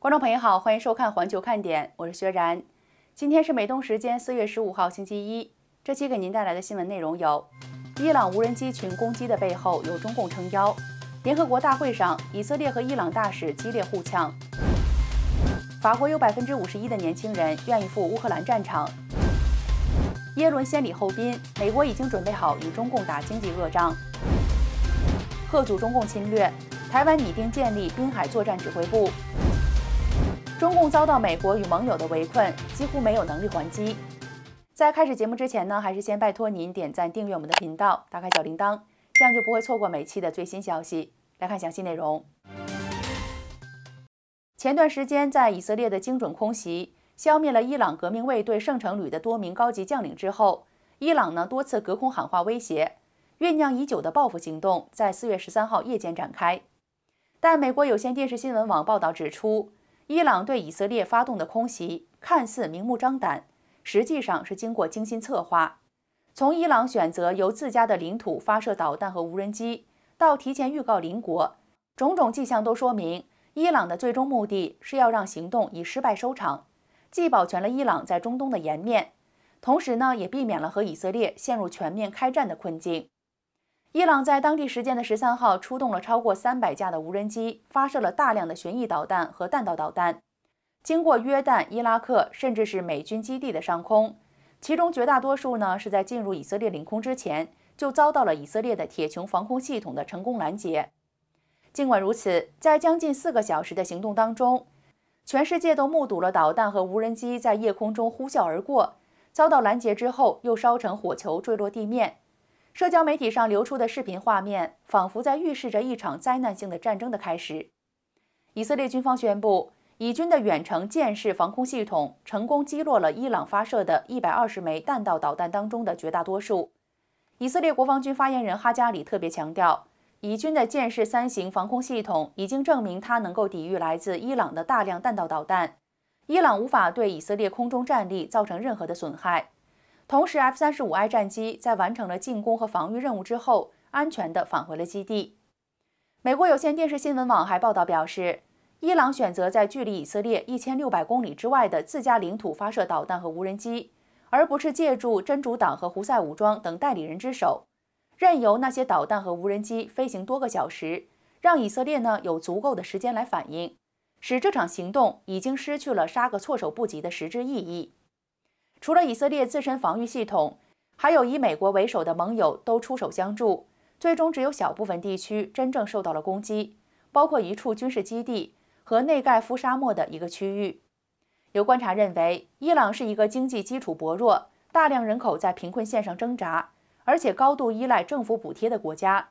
观众朋友好，欢迎收看《环球看点》，我是薛然。今天是美东时间四月十五号星期一。这期给您带来的新闻内容有：伊朗无人机群攻击的背后有中共撑腰；联合国大会上，以色列和伊朗大使激烈互呛；法国有百分之五十一的年轻人愿意赴乌克兰战场；耶伦先礼后兵，美国已经准备好与中共打经济恶仗；贺阻中共侵略，台湾拟定建立滨海作战指挥部。中共遭到美国与盟友的围困，几乎没有能力还击。在开始节目之前呢，还是先拜托您点赞、订阅我们的频道，打开小铃铛，这样就不会错过每期的最新消息。来看详细内容。前段时间，在以色列的精准空袭消灭了伊朗革命卫队圣城旅的多名高级将领之后，伊朗呢多次隔空喊话威胁，酝酿已久的报复行动在四月十三号夜间展开。但美国有线电视新闻网报道指出。伊朗对以色列发动的空袭看似明目张胆，实际上是经过精心策划。从伊朗选择由自家的领土发射导弹和无人机，到提前预告邻国，种种迹象都说明，伊朗的最终目的是要让行动以失败收场，既保全了伊朗在中东的颜面，同时呢，也避免了和以色列陷入全面开战的困境。伊朗在当地时间的十三号出动了超过三百架的无人机，发射了大量的旋翼导弹和弹道导弹，经过约旦、伊拉克，甚至是美军基地的上空，其中绝大多数呢是在进入以色列领空之前就遭到了以色列的铁穹防空系统的成功拦截。尽管如此，在将近四个小时的行动当中，全世界都目睹了导弹和无人机在夜空中呼啸而过，遭到拦截之后又烧成火球坠落地面。社交媒体上流出的视频画面，仿佛在预示着一场灾难性的战争的开始。以色列军方宣布，以军的远程舰式防空系统成功击落了伊朗发射的一百二十枚弹道导弹当中的绝大多数。以色列国防军发言人哈加里特别强调，以军的箭式三型防空系统已经证明它能够抵御来自伊朗的大量弹道导弹，伊朗无法对以色列空中战力造成任何的损害。同时，F 三十五 I 战机在完成了进攻和防御任务之后，安全地返回了基地。美国有线电视新闻网还报道表示，伊朗选择在距离以色列一千六百公里之外的自家领土发射导弹和无人机，而不是借助真主党和胡塞武装等代理人之手，任由那些导弹和无人机飞行多个小时，让以色列呢有足够的时间来反应，使这场行动已经失去了杀个措手不及的实质意义。除了以色列自身防御系统，还有以美国为首的盟友都出手相助，最终只有小部分地区真正受到了攻击，包括一处军事基地和内盖夫沙漠的一个区域。有观察认为，伊朗是一个经济基础薄弱、大量人口在贫困线上挣扎，而且高度依赖政府补贴的国家。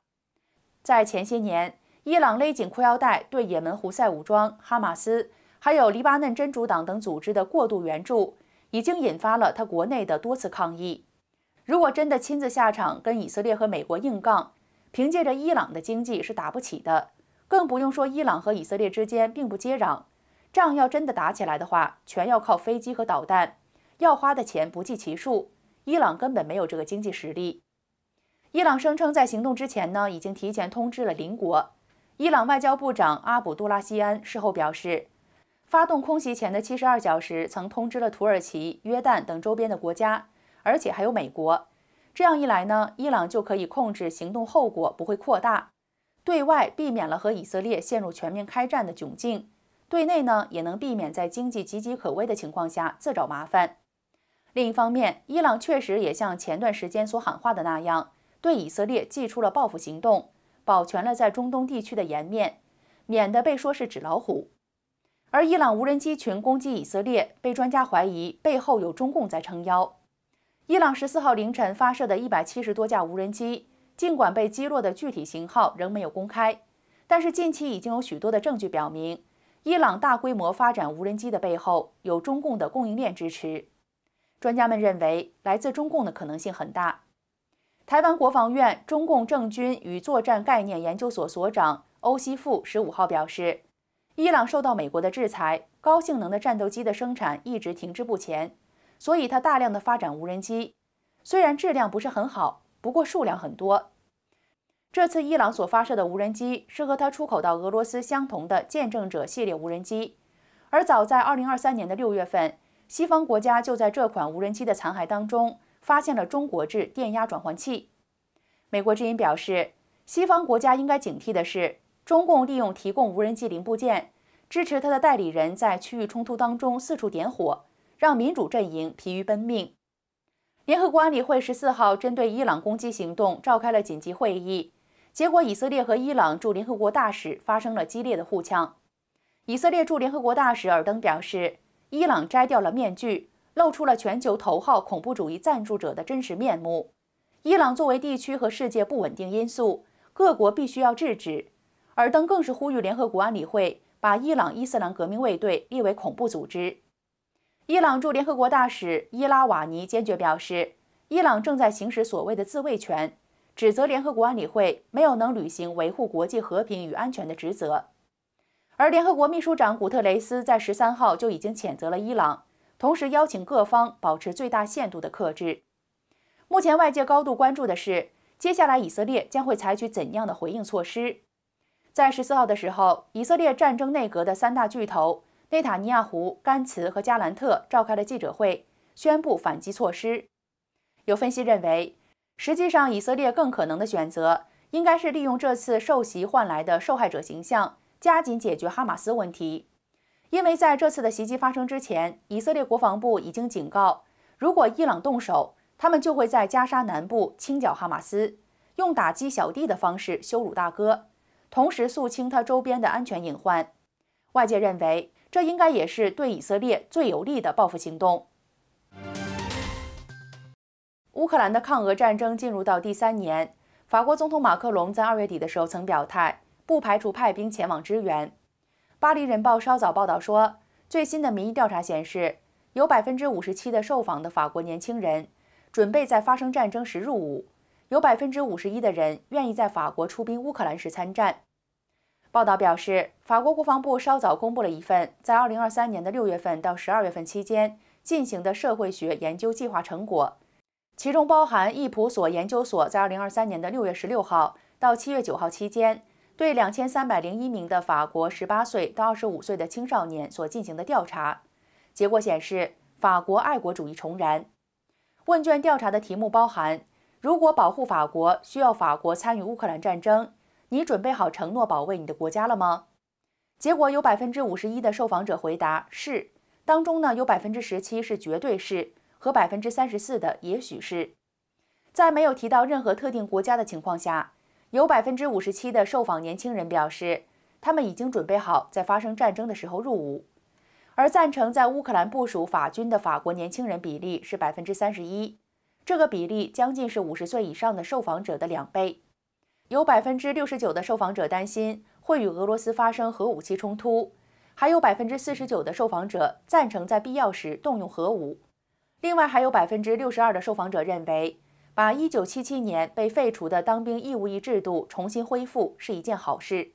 在前些年，伊朗勒紧裤腰带，对也门胡塞武装、哈马斯还有黎巴嫩真主党等组织的过度援助。已经引发了他国内的多次抗议。如果真的亲自下场跟以色列和美国硬杠，凭借着伊朗的经济是打不起的，更不用说伊朗和以色列之间并不接壤。仗要真的打起来的话，全要靠飞机和导弹，要花的钱不计其数，伊朗根本没有这个经济实力。伊朗声称在行动之前呢，已经提前通知了邻国。伊朗外交部长阿卜杜拉西安事后表示。发动空袭前的七十二小时，曾通知了土耳其、约旦等周边的国家，而且还有美国。这样一来呢，伊朗就可以控制行动后果不会扩大，对外避免了和以色列陷入全面开战的窘境；对内呢，也能避免在经济岌岌可危的情况下自找麻烦。另一方面，伊朗确实也像前段时间所喊话的那样，对以色列祭出了报复行动，保全了在中东地区的颜面，免得被说是纸老虎。而伊朗无人机群攻击以色列，被专家怀疑背后有中共在撑腰。伊朗十四号凌晨发射的一百七十多架无人机，尽管被击落的具体型号仍没有公开，但是近期已经有许多的证据表明，伊朗大规模发展无人机的背后有中共的供应链支持。专家们认为，来自中共的可能性很大。台湾国防院中共政军与作战概念研究所所长欧西富十五号表示。伊朗受到美国的制裁，高性能的战斗机的生产一直停滞不前，所以它大量的发展无人机，虽然质量不是很好，不过数量很多。这次伊朗所发射的无人机是和它出口到俄罗斯相同的“见证者”系列无人机，而早在2023年的6月份，西方国家就在这款无人机的残骸当中发现了中国制电压转换器。美国之音表示，西方国家应该警惕的是。中共利用提供无人机零部件支持他的代理人，在区域冲突当中四处点火，让民主阵营疲于奔命。联合国安理会十四号针对伊朗攻击行动召开了紧急会议，结果以色列和伊朗驻联合国大使发生了激烈的互呛。以色列驻联合国大使尔登表示，伊朗摘掉了面具，露出了全球头号恐怖主义赞助者的真实面目。伊朗作为地区和世界不稳定因素，各国必须要制止。尔登更是呼吁联合国安理会把伊朗伊斯兰革命卫队列为恐怖组织。伊朗驻联合国大使伊拉瓦尼坚决表示，伊朗正在行使所谓的自卫权，指责联合国安理会没有能履行维护国际和平与安全的职责。而联合国秘书长古特雷斯在十三号就已经谴责了伊朗，同时邀请各方保持最大限度的克制。目前外界高度关注的是，接下来以色列将会采取怎样的回应措施？在十四号的时候，以色列战争内阁的三大巨头内塔尼亚胡、甘茨和加兰特召开了记者会，宣布反击措施。有分析认为，实际上以色列更可能的选择应该是利用这次受袭换来的受害者形象，加紧解决哈马斯问题。因为在这次的袭击发生之前，以色列国防部已经警告，如果伊朗动手，他们就会在加沙南部清剿哈马斯，用打击小弟的方式羞辱大哥。同时肃清他周边的安全隐患，外界认为这应该也是对以色列最有利的报复行动。乌克兰的抗俄战争进入到第三年，法国总统马克龙在二月底的时候曾表态，不排除派兵前往支援。巴黎人报稍早报道说，最新的民意调查显示，有百分之五十七的受访的法国年轻人准备在发生战争时入伍。有百分之五十一的人愿意在法国出兵乌克兰时参战。报道表示，法国国防部稍早公布了一份在二零二三年的六月份到十二月份期间进行的社会学研究计划成果，其中包含易普所研究所在二零二三年的六月十六号到七月九号期间对两千三百零一名的法国十八岁到二十五岁的青少年所进行的调查。结果显示，法国爱国主义重燃。问卷调查的题目包含。如果保护法国需要法国参与乌克兰战争，你准备好承诺保卫你的国家了吗？结果有百分之五十一的受访者回答是，当中呢有百分之十七是绝对是和百分之三十四的也许是。在没有提到任何特定国家的情况下，有百分之五十七的受访年轻人表示他们已经准备好在发生战争的时候入伍，而赞成在乌克兰部署法军的法国年轻人比例是百分之三十一。这个比例将近是五十岁以上的受访者的两倍，有百分之六十九的受访者担心会与俄罗斯发生核武器冲突，还有百分之四十九的受访者赞成在必要时动用核武，另外还有百分之六十二的受访者认为把一九七七年被废除的当兵义务役制度重新恢复是一件好事。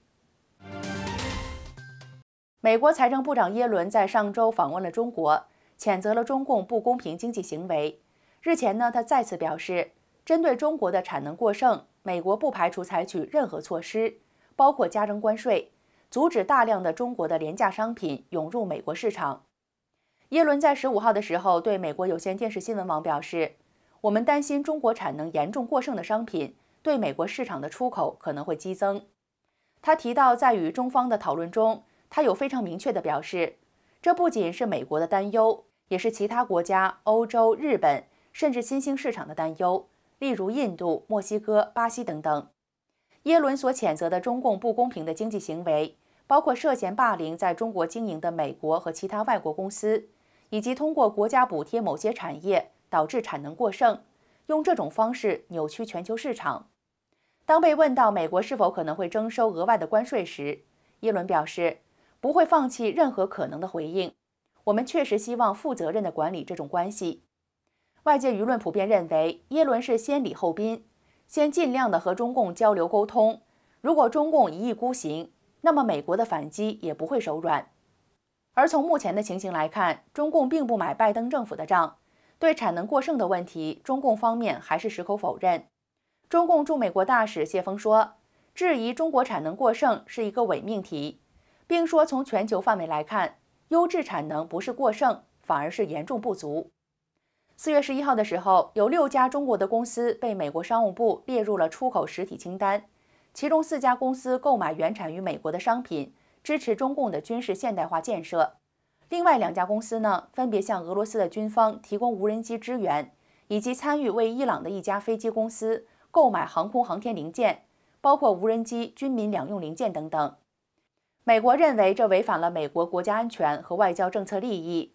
美国财政部长耶伦在上周访问了中国，谴责了中共不公平经济行为。日前呢，他再次表示，针对中国的产能过剩，美国不排除采取任何措施，包括加征关税，阻止大量的中国的廉价商品涌入美国市场。耶伦在十五号的时候对美国有线电视新闻网表示，我们担心中国产能严重过剩的商品对美国市场的出口可能会激增。他提到，在与中方的讨论中，他有非常明确的表示，这不仅是美国的担忧，也是其他国家、欧洲、日本。甚至新兴市场的担忧，例如印度、墨西哥、巴西等等。耶伦所谴责的中共不公平的经济行为，包括涉嫌霸凌在中国经营的美国和其他外国公司，以及通过国家补贴某些产业导致产能过剩，用这种方式扭曲全球市场。当被问到美国是否可能会征收额外的关税时，耶伦表示不会放弃任何可能的回应。我们确实希望负责任地管理这种关系。外界舆论普遍认为，耶伦是先礼后兵，先尽量的和中共交流沟通。如果中共一意孤行，那么美国的反击也不会手软。而从目前的情形来看，中共并不买拜登政府的账。对产能过剩的问题，中共方面还是矢口否认。中共驻美国大使谢峰说，质疑中国产能过剩是一个伪命题，并说从全球范围来看，优质产能不是过剩，反而是严重不足。四月十一号的时候，有六家中国的公司被美国商务部列入了出口实体清单，其中四家公司购买原产于美国的商品，支持中共的军事现代化建设；另外两家公司呢，分别向俄罗斯的军方提供无人机支援，以及参与为伊朗的一家飞机公司购买航空航天零件，包括无人机军民两用零件等等。美国认为这违反了美国国家安全和外交政策利益。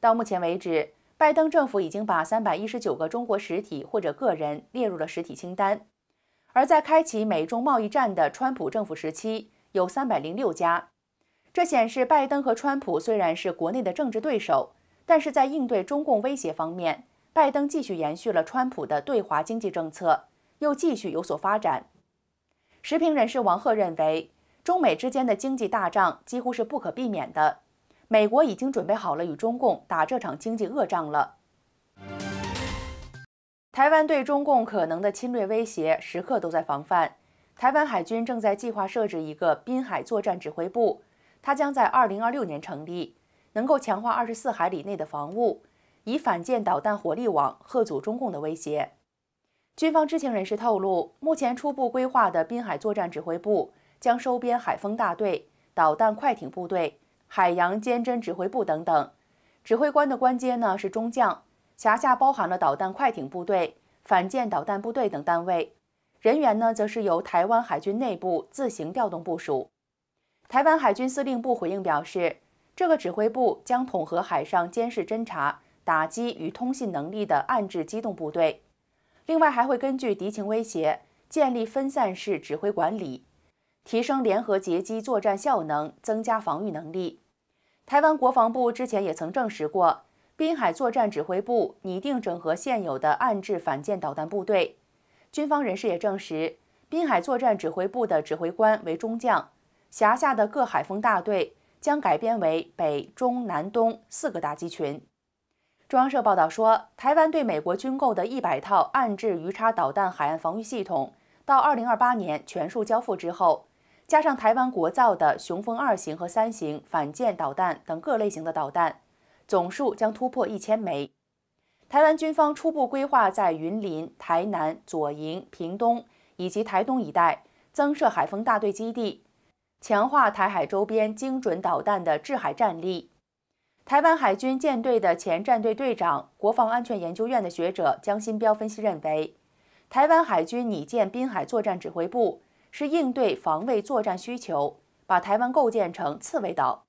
到目前为止。拜登政府已经把三百一十九个中国实体或者个人列入了实体清单，而在开启美中贸易战的川普政府时期，有三百零六家。这显示拜登和川普虽然是国内的政治对手，但是在应对中共威胁方面，拜登继续延续了川普的对华经济政策，又继续有所发展。时评人士王鹤认为，中美之间的经济大战几乎是不可避免的。美国已经准备好了与中共打这场经济恶仗了。台湾对中共可能的侵略威胁时刻都在防范。台湾海军正在计划设置一个滨海作战指挥部，它将在2026年成立，能够强化24海里内的防务，以反舰导弹火力网遏阻中共的威胁。军方知情人士透露，目前初步规划的滨海作战指挥部将收编海风大队、导弹快艇部队。海洋监侦指挥部等等，指挥官的官阶呢是中将，辖下包含了导弹快艇部队、反舰导弹部队等单位，人员呢则是由台湾海军内部自行调动部署。台湾海军司令部回应表示，这个指挥部将统合海上监视、侦察、打击与通信能力的暗制机动部队，另外还会根据敌情威胁建立分散式指挥管理，提升联合截击作战效能，增加防御能力。台湾国防部之前也曾证实过，滨海作战指挥部拟定整合现有的暗制反舰导弹部队。军方人士也证实，滨海作战指挥部的指挥官为中将，辖下的各海风大队将改编为北、中、南、东四个打击群。中央社报道说，台湾对美国军购的一百套暗制鱼叉导弹海岸防御系统，到二零二八年全数交付之后。加上台湾国造的雄风二型和三型反舰导弹等各类型的导弹，总数将突破一千枚。台湾军方初步规划在云林、台南、左营、屏东以及台东一带增设海风大队基地，强化台海周边精准导弹的制海战力。台湾海军舰队的前战队队长、国防安全研究院的学者江新标分析认为，台湾海军拟建滨海作战指挥部。是应对防卫作战需求，把台湾构建成刺猬岛。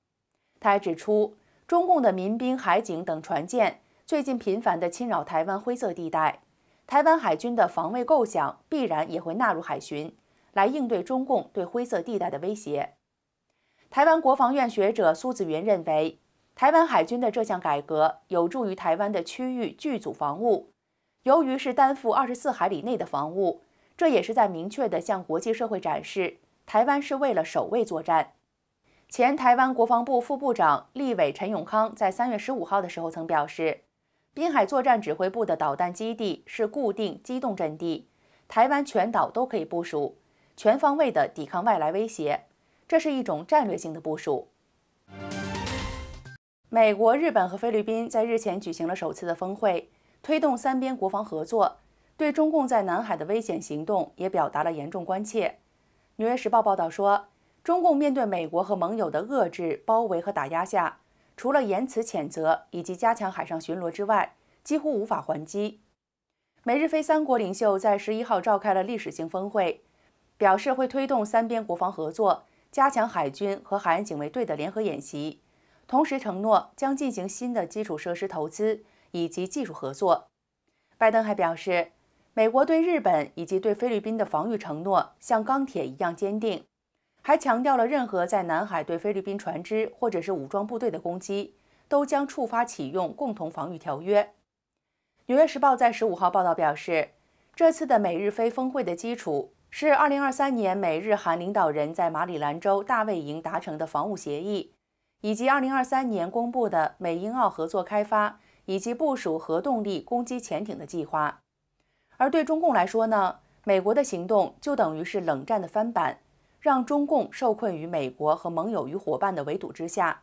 他还指出，中共的民兵、海警等船舰最近频繁地侵扰台湾灰色地带，台湾海军的防卫构想必然也会纳入海巡，来应对中共对灰色地带的威胁。台湾国防院学者苏子云认为，台湾海军的这项改革有助于台湾的区域剧组防务，由于是担负二十四海里内的防务。这也是在明确地向国际社会展示，台湾是为了守卫作战。前台湾国防部副部长立委陈永康在三月十五号的时候曾表示，滨海作战指挥部的导弹基地是固定机动阵地，台湾全岛都可以部署，全方位的抵抗外来威胁，这是一种战略性的部署。美国、日本和菲律宾在日前举行了首次的峰会，推动三边国防合作。对中共在南海的危险行动也表达了严重关切。《纽约时报》报道说，中共面对美国和盟友的遏制、包围和打压下，除了言辞谴责以及加强海上巡逻之外，几乎无法还击。美日菲三国领袖在十一号召开了历史性峰会，表示会推动三边国防合作，加强海军和海岸警卫队的联合演习，同时承诺将进行新的基础设施投资以及技术合作。拜登还表示。美国对日本以及对菲律宾的防御承诺像钢铁一样坚定，还强调了任何在南海对菲律宾船只或者是武装部队的攻击都将触发启用共同防御条约。《纽约时报》在十五号报道表示，这次的美日菲峰会的基础是二零二三年美日韩领导人在马里兰州大卫营达成的防务协议，以及二零二三年公布的美英澳合作开发以及部署核动力攻击潜艇的计划。而对中共来说呢，美国的行动就等于是冷战的翻版，让中共受困于美国和盟友与伙伴的围堵之下。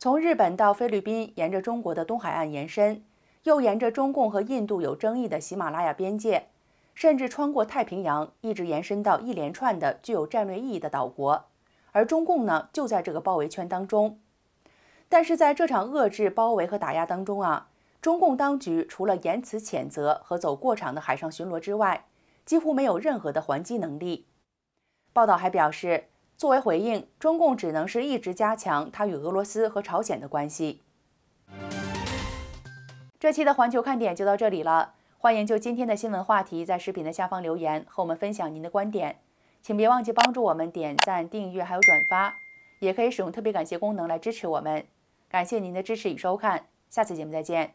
从日本到菲律宾，沿着中国的东海岸延伸，又沿着中共和印度有争议的喜马拉雅边界，甚至穿过太平洋，一直延伸到一连串的具有战略意义的岛国。而中共呢，就在这个包围圈当中。但是在这场遏制、包围和打压当中啊。中共当局除了言辞谴责和走过场的海上巡逻之外，几乎没有任何的还击能力。报道还表示，作为回应，中共只能是一直加强它与俄罗斯和朝鲜的关系。这期的环球看点就到这里了，欢迎就今天的新闻话题在视频的下方留言和我们分享您的观点。请别忘记帮助我们点赞、订阅还有转发，也可以使用特别感谢功能来支持我们。感谢您的支持与收看，下次节目再见。